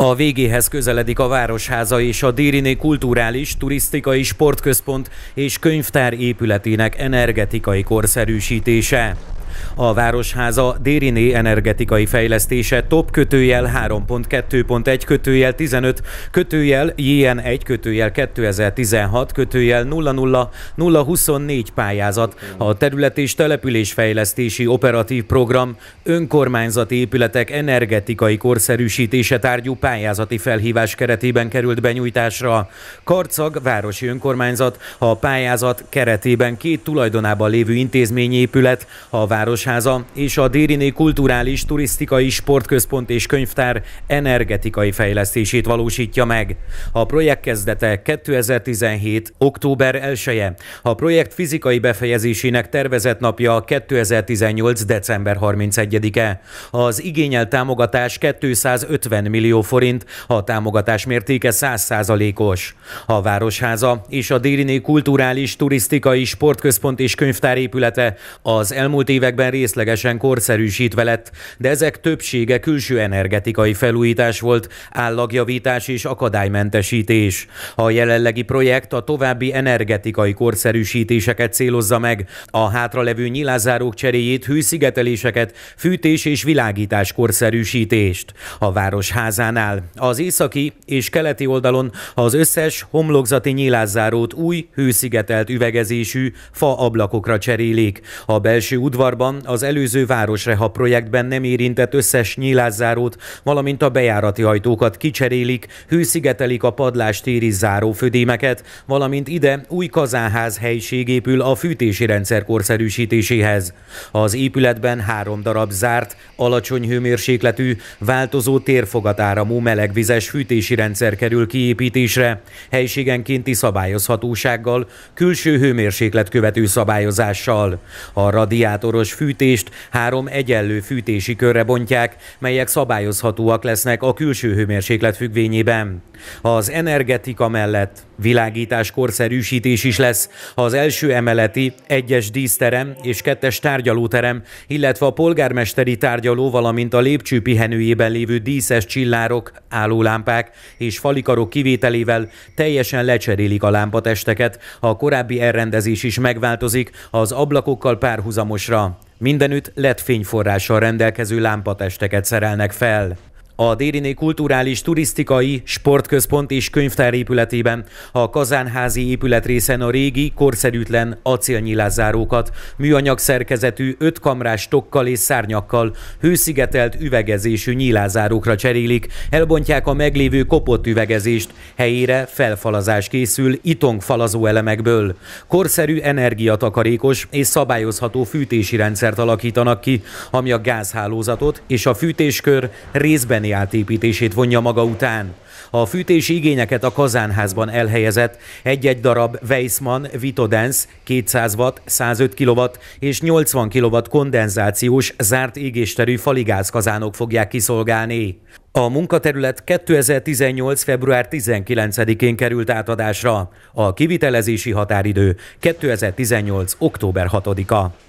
A végéhez közeledik a Városháza és a Dériné Kulturális, Turisztikai Sportközpont és Könyvtár épületének energetikai korszerűsítése. A Városháza Dériné energetikai fejlesztése top kötőjel 3.2.1 kötőjel 15 kötőjel JN1 kötőjel 2016 kötőjel 00 024 pályázat. A terület és településfejlesztési operatív program önkormányzati épületek energetikai korszerűsítése tárgyú pályázati felhívás keretében került benyújtásra. Karcag városi önkormányzat a pályázat keretében két tulajdonában lévő intézményi épület a Városháza és a Dériné Kulturális Turisztikai Sportközpont és Könyvtár energetikai fejlesztését valósítja meg. A projekt kezdete 2017. október 1 -e. A projekt fizikai befejezésének tervezett napja 2018. december 31-e. Az igényel támogatás 250 millió forint, a támogatás mértéke 100%-os. A Városháza és a Dériné Kulturális Turisztikai Sportközpont és Könyvtár épülete az elmúlt évek években részlegesen korszerűsítve lett, de ezek többsége külső energetikai felújítás volt, állagjavítás és akadálymentesítés. A jelenlegi projekt a további energetikai korszerűsítéseket célozza meg, a hátralevő nyilázárók cseréjét, hűszigeteléseket, fűtés és világítás korszerűsítést. A városházánál az északi és keleti oldalon az összes homlokzati nyilázárót új, hűszigetelt üvegezésű fa ablakokra cserélik. A belső udvar Fehérvárban az előző városreha projektben nem érintett összes nyílászárót, valamint a bejárati ajtókat kicserélik, hőszigetelik a padlástéri zárófödémeket, valamint ide új kazánház helység épül a fűtési rendszer korszerűsítéséhez. Az épületben három darab zárt, alacsony hőmérsékletű, változó térfogatáramú melegvizes fűtési rendszer kerül kiépítésre, helységenkénti szabályozhatósággal, külső hőmérséklet követő szabályozással. A radiátoros kapcsolatos fűtést három egyenlő fűtési körre bontják, melyek szabályozhatóak lesznek a külső hőmérséklet függvényében. Az energetika mellett Világítás korszerűsítés is lesz. Az első emeleti, egyes díszterem és kettes tárgyalóterem, illetve a polgármesteri tárgyaló, valamint a lépcső pihenőjében lévő díszes csillárok, állólámpák és falikarok kivételével teljesen lecserélik a lámpatesteket. A korábbi elrendezés is megváltozik az ablakokkal párhuzamosra. Mindenütt LED fényforrással rendelkező lámpatesteket szerelnek fel. A Dériné Kulturális Turisztikai Sportközpont és Könyvtár épületében a kazánházi épület részen a régi, korszerűtlen acélnyilázárókat, műanyag szerkezetű ötkamrás tokkal és szárnyakkal, hőszigetelt üvegezésű nyilázárókra cserélik, elbontják a meglévő kopott üvegezést, helyére felfalazás készül itongfalazó elemekből. Korszerű energiatakarékos és szabályozható fűtési rendszert alakítanak ki, ami a gázhálózatot és a fűtéskör részben utáni átépítését vonja maga után. A fűtési igényeket a kazánházban elhelyezett egy-egy darab Weissmann Vitodens 200 watt, 105 kW és 80 kW kondenzációs zárt égésterű faligáz kazánok fogják kiszolgálni. A munkaterület 2018. február 19-én került átadásra. A kivitelezési határidő 2018. október 6-a.